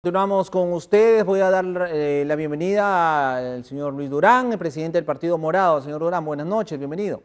Continuamos con ustedes. Voy a dar eh, la bienvenida al señor Luis Durán, el presidente del Partido Morado. Señor Durán, buenas noches, bienvenido.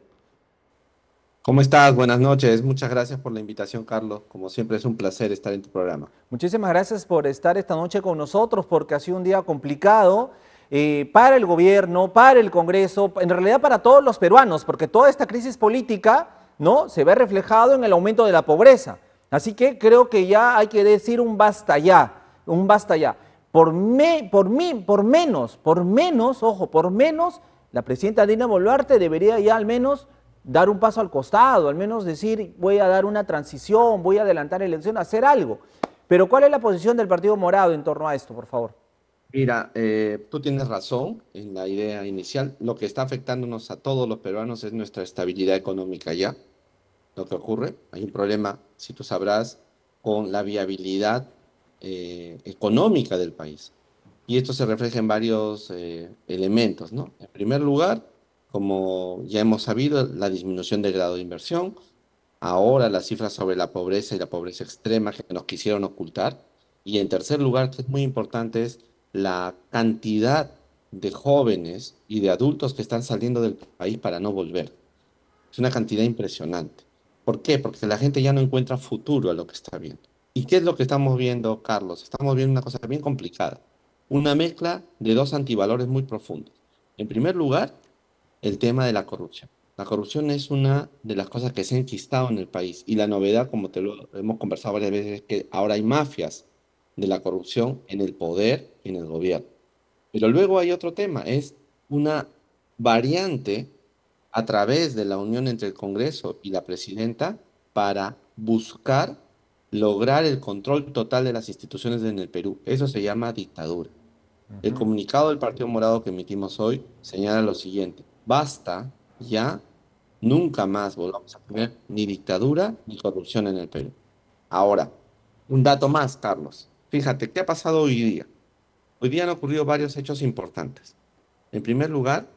¿Cómo estás? Buenas noches. Muchas gracias por la invitación, Carlos. Como siempre, es un placer estar en tu programa. Muchísimas gracias por estar esta noche con nosotros, porque ha sido un día complicado eh, para el gobierno, para el Congreso, en realidad para todos los peruanos, porque toda esta crisis política ¿no? se ve reflejado en el aumento de la pobreza. Así que creo que ya hay que decir un basta ya un basta ya. Por, me, por, mí por menos, por menos, ojo, por menos, la presidenta Dina Boluarte debería ya al menos dar un paso al costado, al menos decir voy a dar una transición, voy a adelantar la elección, hacer algo. Pero ¿cuál es la posición del Partido Morado en torno a esto, por favor? Mira, eh, tú tienes razón en la idea inicial. Lo que está afectándonos a todos los peruanos es nuestra estabilidad económica ya. Lo que ocurre, hay un problema, si tú sabrás, con la viabilidad eh, económica del país. Y esto se refleja en varios eh, elementos. En primer lugar, como ya hemos sabido, la disminución del grado de inversión. Ahora las cifras sobre la pobreza y la pobreza extrema que nos quisieron ocultar. Y en tercer lugar, que es muy importante, es la cantidad de jóvenes y de adultos que están saliendo del país para no volver. Es una cantidad impresionante. ¿Por qué? Porque la gente ya no encuentra futuro a lo que está viendo. ¿Y qué es lo que estamos viendo, Carlos? Estamos viendo una cosa bien complicada, una mezcla de dos antivalores muy profundos. En primer lugar, el tema de la corrupción. La corrupción es una de las cosas que se ha enquistado en el país y la novedad, como te lo hemos conversado varias veces, es que ahora hay mafias de la corrupción en el poder, en el gobierno. Pero luego hay otro tema, es una variante a través de la unión entre el Congreso y la presidenta para buscar lograr el control total de las instituciones en el Perú. Eso se llama dictadura. El comunicado del Partido Morado que emitimos hoy señala lo siguiente. Basta ya, nunca más volvamos a tener ni dictadura ni corrupción en el Perú. Ahora, un dato más, Carlos. Fíjate, ¿qué ha pasado hoy día? Hoy día han ocurrido varios hechos importantes. En primer lugar,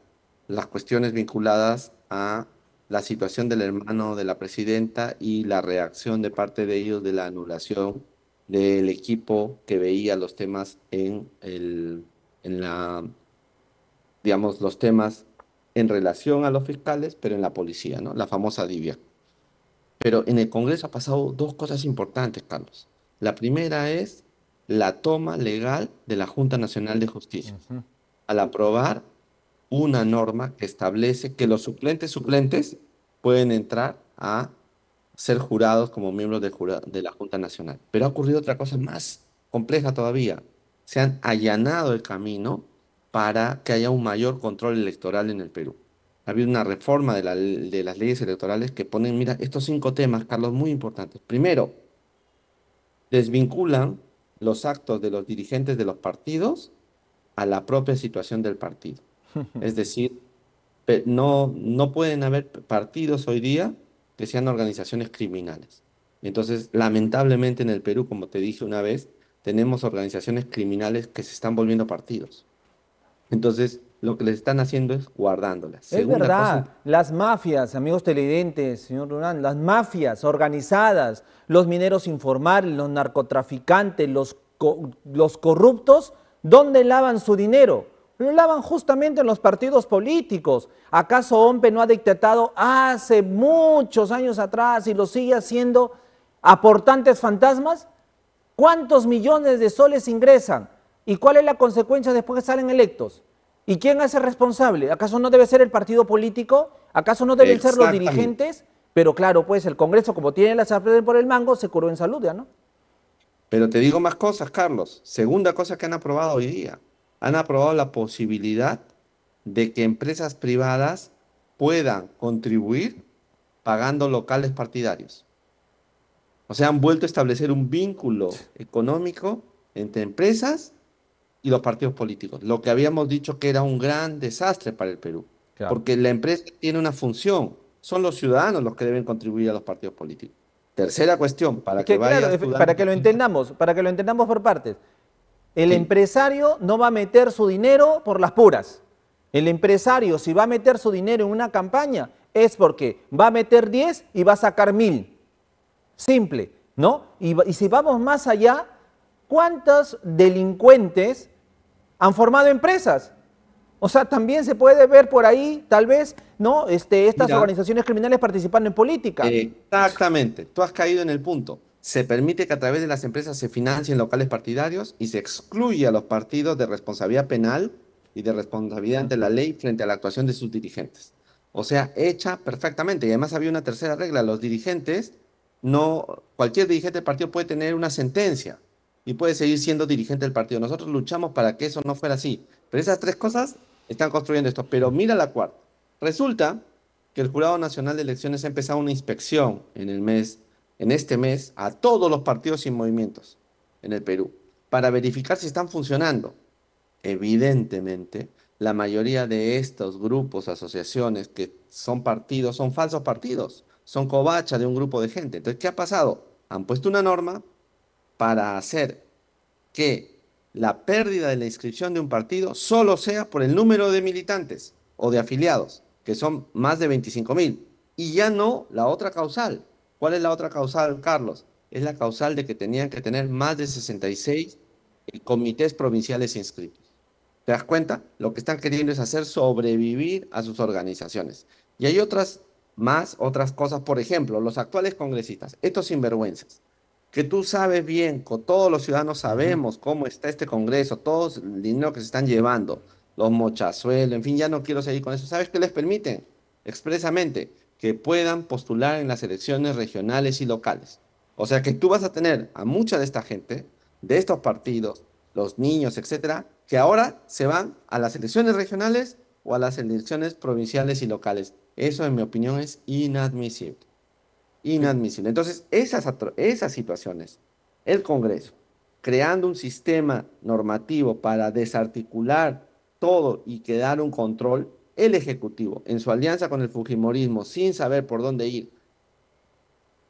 las cuestiones vinculadas a la situación del hermano de la presidenta y la reacción de parte de ellos de la anulación del equipo que veía los temas en, el, en la, digamos, los temas en relación a los fiscales, pero en la policía, ¿no? La famosa divia. Pero en el Congreso ha pasado dos cosas importantes, Carlos. La primera es la toma legal de la Junta Nacional de Justicia. Al aprobar una norma que establece que los suplentes suplentes pueden entrar a ser jurados como miembros de la Junta Nacional. Pero ha ocurrido otra cosa más compleja todavía. Se han allanado el camino para que haya un mayor control electoral en el Perú. Ha habido una reforma de, de las leyes electorales que ponen, mira, estos cinco temas, Carlos, muy importantes. Primero, desvinculan los actos de los dirigentes de los partidos a la propia situación del partido. Es decir, no, pueden haber partidos hoy día que sean organizaciones criminales. Entonces, lamentablemente en el Perú, como te dije una vez, tenemos organizaciones criminales que se están volviendo partidos. Entonces, lo que les están haciendo es guardándolas. Es verdad, las mafias, amigos televidentes, señor Durán, las mafias organizadas, los mineros informales, los narcotraficantes, los, los corruptos, ¿dónde lavan su dinero? Lo lavan justamente en los partidos políticos. ¿Acaso OMPE no ha dictatado hace muchos años atrás y lo sigue haciendo aportantes fantasmas? ¿Cuántos millones de soles ingresan? ¿Y cuál es la consecuencia después que salen electos? ¿Y quién hace responsable? ¿Acaso no debe ser el partido político? ¿Acaso no deben ser los dirigentes? Pero claro, pues el Congreso, como tiene la sartén por el mango, se curó en salud, ¿ya no? Pero te digo más cosas, Carlos. Segunda cosa que han aprobado hoy día han aprobado la posibilidad de que empresas privadas puedan contribuir pagando locales partidarios. O sea, han vuelto a establecer un vínculo económico entre empresas y los partidos políticos, lo que habíamos dicho que era un gran desastre para el Perú, porque la empresa tiene una función, son los ciudadanos los que deben contribuir a los partidos políticos. Tercera cuestión, para que, para que lo entendamos, para que lo entendamos por partes. El empresario no va a meter su dinero por las puras. El empresario, si va a meter su dinero en una campaña, es porque va a meter 10 y va a sacar 1000. Simple, ¿no? Y, si vamos más allá, ¿cuántos delincuentes han formado empresas? O sea, también se puede ver por ahí, tal vez, ¿no? Este, estas organizaciones criminales participando en política. Exactamente, tú has caído en el punto se permite que a través de las empresas se financien locales partidarios y se excluye a los partidos de responsabilidad penal y de responsabilidad ante la ley frente a la actuación de sus dirigentes. O sea, hecha perfectamente. Y además había una tercera regla, los dirigentes, no, cualquier dirigente del partido puede tener una sentencia y puede seguir siendo dirigente del partido. Nosotros luchamos para que eso no fuera así. Pero esas tres cosas están construyendo esto. Pero mira la cuarta. Resulta que el Jurado Nacional de Elecciones ha empezado una inspección en el mes en este mes a todos los partidos y movimientos en el Perú para verificar si están funcionando. Evidentemente, la mayoría de estos grupos, asociaciones que son partidos, son falsos partidos, son cobacha de un grupo de gente. Entonces, ¿qué ha pasado? Han puesto una norma para hacer que la pérdida de la inscripción de un partido solo sea por el número de militantes o de afiliados, que son más de 25 mil, y ya no la otra causal, ¿Cuál es la otra causal, Carlos? Es la causal de que tenían que tener más de 66 eh, comités provinciales inscritos. ¿Te das cuenta? Lo que están queriendo es hacer sobrevivir a sus organizaciones. Y hay otras más, otras cosas, por ejemplo, los actuales congresistas, estos sinvergüenzas, que tú sabes bien, con todos los ciudadanos sabemos cómo está este Congreso, todos el dinero que se están llevando, los mochazuelos, en fin, ya no quiero seguir con eso. ¿Sabes qué les permiten? Expresamente, que puedan postular en las elecciones regionales y locales. O sea que tú vas a tener a mucha de esta gente, de estos partidos, los niños, etcétera, que ahora se van a las elecciones regionales o a las elecciones provinciales y locales. Eso, en mi opinión, es inadmisible. Inadmisible. Entonces, esas, esas situaciones, el Congreso, creando un sistema normativo para desarticular todo y quedar un control, el Ejecutivo, en su alianza con el Fujimorismo, sin saber por dónde ir,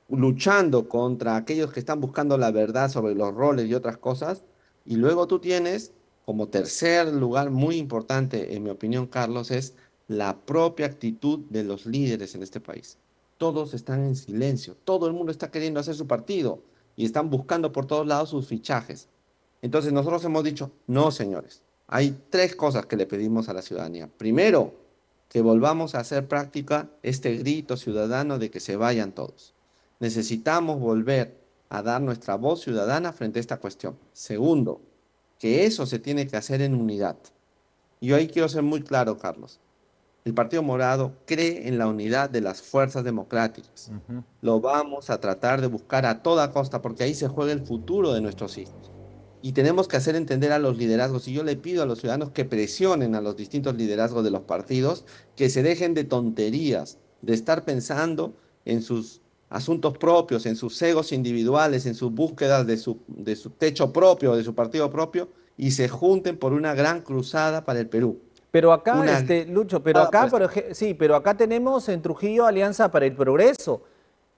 luchando contra aquellos que están buscando la verdad sobre los roles y otras cosas, y luego tú tienes, como tercer lugar muy importante, en mi opinión, Carlos, es la propia actitud de los líderes en este país. Todos están en silencio, todo el mundo está queriendo hacer su partido y están buscando por todos lados sus fichajes. Entonces nosotros hemos dicho, no, señores, hay tres cosas que le pedimos a la ciudadanía. Primero, que volvamos a hacer práctica este grito ciudadano de que se vayan todos. Necesitamos volver a dar nuestra voz ciudadana frente a esta cuestión. Segundo, que eso se tiene que hacer en unidad. Y ahí quiero ser muy claro, Carlos. El Partido Morado cree en la unidad de las fuerzas democráticas. Lo vamos a tratar de buscar a toda costa porque ahí se juega el futuro de nuestros hijos y tenemos que hacer entender a los liderazgos, y yo le pido a los ciudadanos que presionen a los distintos liderazgos de los partidos, que se dejen de tonterías, de estar pensando en sus asuntos propios, en sus egos individuales, en sus búsquedas de su, de su techo propio, de su partido propio, y se junten por una gran cruzada para el Perú. Pero acá, este, Lucho, pero acá, pero, sí, pero acá tenemos en Trujillo Alianza para el Progreso,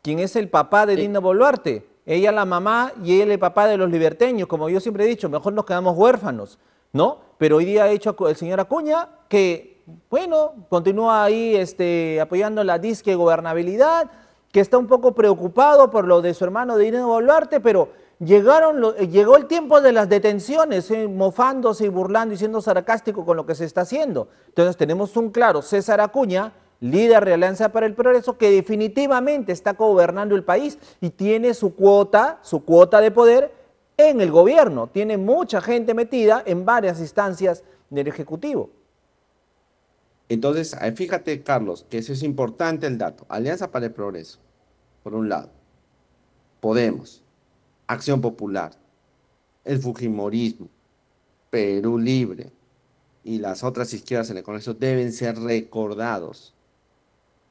quien es el papá de Dino Boluarte ella la mamá y él el papá de los liberteños, como yo siempre he dicho, mejor nos quedamos huérfanos, ¿no? Pero hoy día ha hecho el señor Acuña que, bueno, continúa ahí este, apoyando la disque gobernabilidad, que está un poco preocupado por lo de su hermano de Irene Boluarte, pero llegaron, eh, llegó el tiempo de las detenciones, ¿eh? mofándose y burlando y siendo sarcástico con lo que se está haciendo. Entonces tenemos un claro César Acuña, líder de Alianza para el Progreso, que definitivamente está gobernando el país y tiene su cuota, su cuota de poder en el gobierno. Tiene mucha gente metida en varias instancias del Ejecutivo. Entonces, eh, fíjate, Carlos, que eso es importante el dato. Alianza para el Progreso, por un lado. Podemos, Acción Popular, el Fujimorismo, Perú Libre, y las otras izquierdas en el Congreso deben ser recordados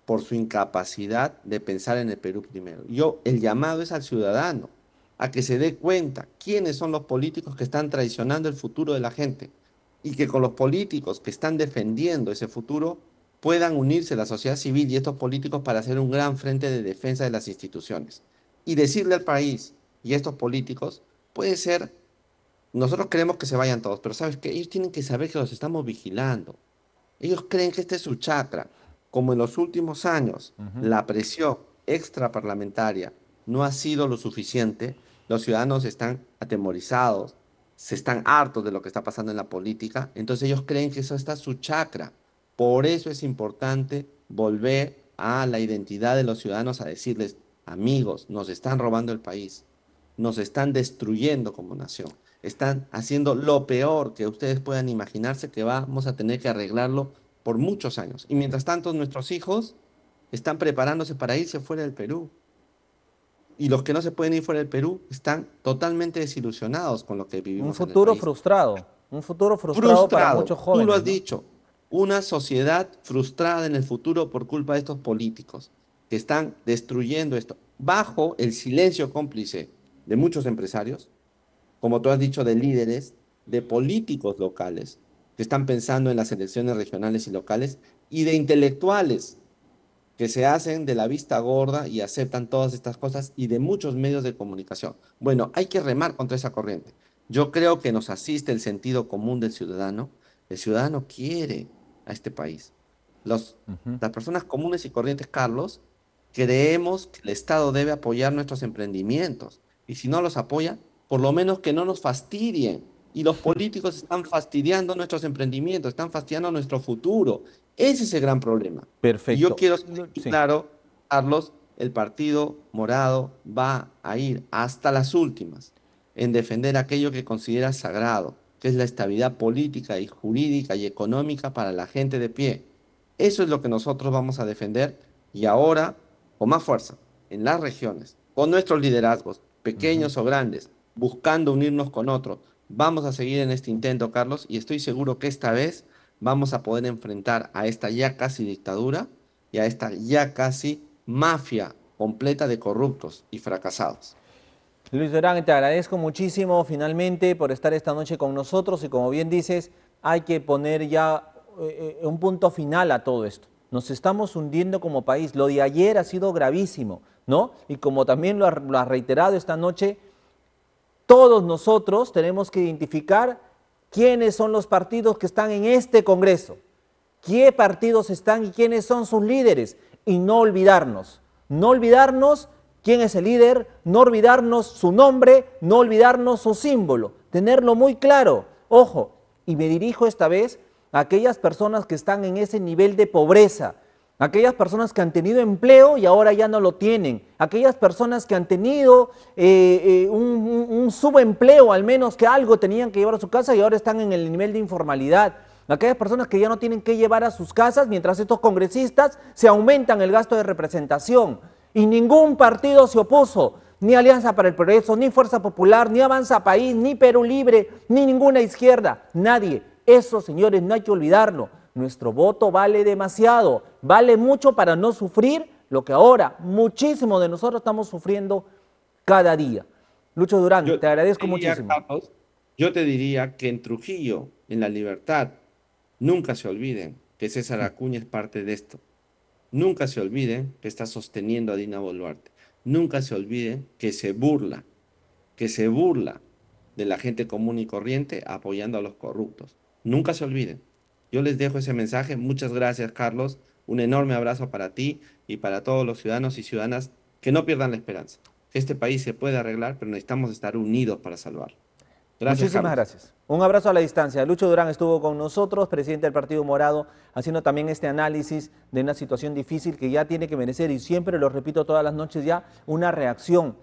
por su incapacidad de pensar en el Perú primero. Yo, el llamado es al ciudadano, a que se dé cuenta quiénes son los políticos que están traicionando el futuro de la gente y que con los políticos que están defendiendo ese futuro puedan unirse la sociedad civil y estos políticos para hacer un gran frente de defensa de las instituciones. Y decirle al país y a estos políticos, puede ser, nosotros queremos que se vayan todos, pero sabes que ellos tienen que saber que los estamos vigilando. Ellos creen que este es su chakra. Como en los últimos años la presión extraparlamentaria no ha sido lo suficiente, los ciudadanos están atemorizados, se están hartos de lo que está pasando en la política, entonces ellos creen que eso está su chacra. Por eso es importante volver a la identidad de los ciudadanos a decirles, amigos, nos están robando el país, nos están destruyendo como nación, están haciendo lo peor que ustedes puedan imaginarse que vamos a tener que arreglarlo por muchos años. Y mientras tanto, nuestros hijos están preparándose para irse fuera del Perú. Y los que no se pueden ir fuera del Perú están totalmente desilusionados con lo que vivimos. Un futuro frustrado, un futuro frustrado, para muchos jóvenes. Tú lo has dicho, una sociedad frustrada en el futuro por culpa de estos políticos que están destruyendo esto, bajo el silencio cómplice de muchos empresarios, como tú has dicho, de líderes, de políticos locales, que están pensando en las elecciones regionales y locales, y de intelectuales que se hacen de la vista gorda y aceptan todas estas cosas, y de muchos medios de comunicación. Bueno, hay que remar contra esa corriente. Yo creo que nos asiste el sentido común del ciudadano. El ciudadano quiere a este país. Los, Las personas comunes y corrientes, Carlos, creemos que el Estado debe apoyar nuestros emprendimientos. Y si no los apoya, por lo menos que no nos fastidien y los políticos están fastidiando nuestros emprendimientos, están fastidiando nuestro futuro. Ese es el gran problema. Perfecto. yo quiero ser claro, Carlos, el Partido Morado va a ir hasta las últimas en defender aquello que considera sagrado, que es la estabilidad política y jurídica y económica para la gente de pie. Eso es lo que nosotros vamos a defender y ahora, con más fuerza, en las regiones, con nuestros liderazgos, pequeños o grandes, buscando unirnos con otros, Vamos a seguir en este intento, Carlos, y estoy seguro que esta vez vamos a poder enfrentar a esta ya casi dictadura y a esta ya casi mafia completa de corruptos y fracasados. Luis Durán, te agradezco muchísimo finalmente por estar esta noche con nosotros y como bien dices, hay que poner ya eh, eh, un punto final a todo esto. Nos estamos hundiendo como país. Lo de ayer ha sido gravísimo, ¿no? Y como también lo, ha, lo reiterado esta noche, todos nosotros tenemos que identificar quiénes son los partidos que están en este Congreso, qué partidos están y quiénes son sus líderes, y no olvidarnos, no olvidarnos quién es el líder, no olvidarnos su nombre, no olvidarnos su símbolo, tenerlo muy claro. Ojo, y me dirijo esta vez a aquellas personas que están en ese nivel de pobreza, aquellas personas que han tenido empleo y ahora ya no lo tienen, aquellas personas que han tenido eh, eh, un, un, subempleo, al menos que algo tenían que llevar a su casa y ahora están en el nivel de informalidad, aquellas personas que ya no tienen que llevar a sus casas mientras estos congresistas se aumentan el gasto de representación. Y ningún partido se opuso, ni Alianza para el Progreso, ni Fuerza Popular, ni Avanza País, ni Perú Libre, ni ninguna izquierda, nadie. Eso, señores, no hay que olvidarlo. Nuestro voto vale demasiado, vale mucho para no sufrir lo que ahora muchísimos de nosotros estamos sufriendo cada día. Lucho Durán, te agradezco muchísimo. yo te diría que en Trujillo, en La Libertad, nunca se olviden que César Acuña es parte de esto. Nunca se olviden que está sosteniendo a Dina Boluarte. Nunca se olviden que se burla, que se burla de la gente común y corriente apoyando a los corruptos. Nunca se olviden. Yo les dejo ese mensaje. Muchas gracias, Carlos. Un enorme abrazo para ti y para todos los ciudadanos y ciudadanas que no pierdan la esperanza. Este país se puede arreglar, pero necesitamos estar unidos para salvarlo. Gracias, Muchísimas gracias. Un abrazo a la distancia. Lucho Durán estuvo con nosotros, presidente del Partido Morado, haciendo también este análisis de una situación difícil que ya tiene que merecer, y siempre lo repito todas las noches ya, una reacción